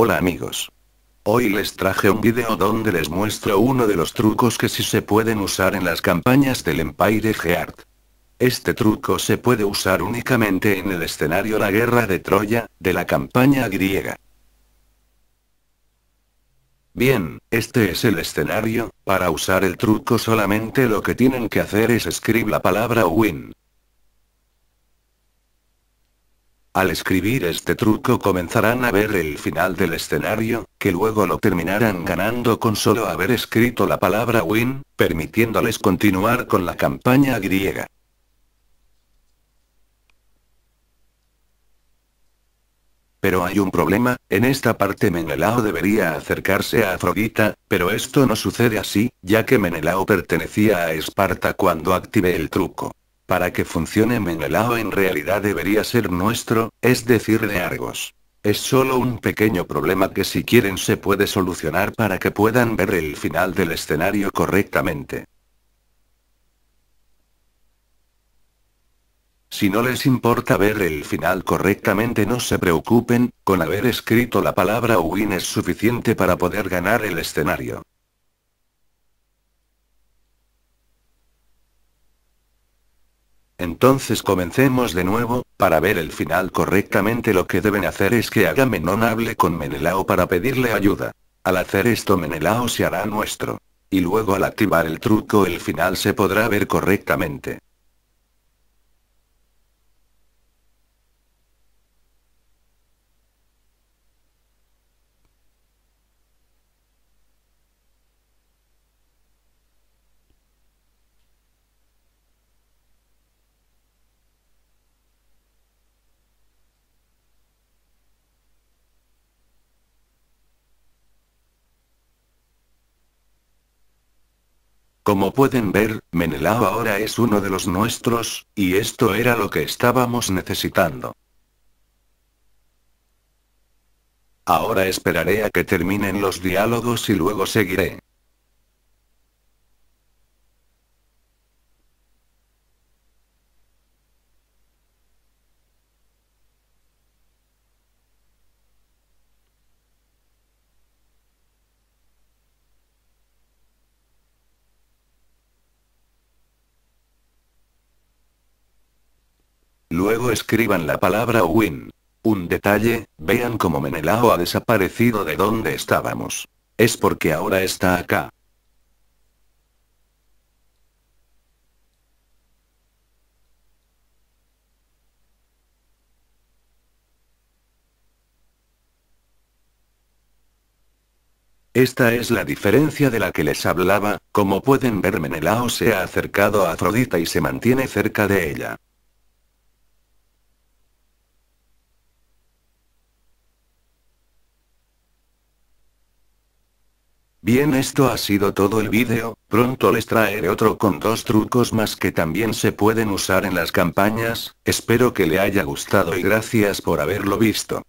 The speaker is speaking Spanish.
Hola amigos. Hoy les traje un video donde les muestro uno de los trucos que sí se pueden usar en las campañas del Empire Heart. Este truco se puede usar únicamente en el escenario La Guerra de Troya, de la campaña griega. Bien, este es el escenario, para usar el truco solamente lo que tienen que hacer es escribir la palabra win. Al escribir este truco comenzarán a ver el final del escenario, que luego lo terminarán ganando con solo haber escrito la palabra win, permitiéndoles continuar con la campaña griega. Pero hay un problema, en esta parte Menelao debería acercarse a Afrodita, pero esto no sucede así, ya que Menelao pertenecía a Esparta cuando active el truco. Para que funcione Menelao en realidad debería ser nuestro, es decir, de Argos. Es solo un pequeño problema que si quieren se puede solucionar para que puedan ver el final del escenario correctamente. Si no les importa ver el final correctamente no se preocupen, con haber escrito la palabra win es suficiente para poder ganar el escenario. Entonces comencemos de nuevo, para ver el final correctamente lo que deben hacer es que Agamenón hable con Menelao para pedirle ayuda. Al hacer esto Menelao se hará nuestro. Y luego al activar el truco el final se podrá ver correctamente. Como pueden ver, Menelao ahora es uno de los nuestros, y esto era lo que estábamos necesitando. Ahora esperaré a que terminen los diálogos y luego seguiré. Luego escriban la palabra win. Un detalle, vean cómo Menelao ha desaparecido de donde estábamos. Es porque ahora está acá. Esta es la diferencia de la que les hablaba, como pueden ver Menelao se ha acercado a Afrodita y se mantiene cerca de ella. Bien esto ha sido todo el vídeo, pronto les traeré otro con dos trucos más que también se pueden usar en las campañas, espero que le haya gustado y gracias por haberlo visto.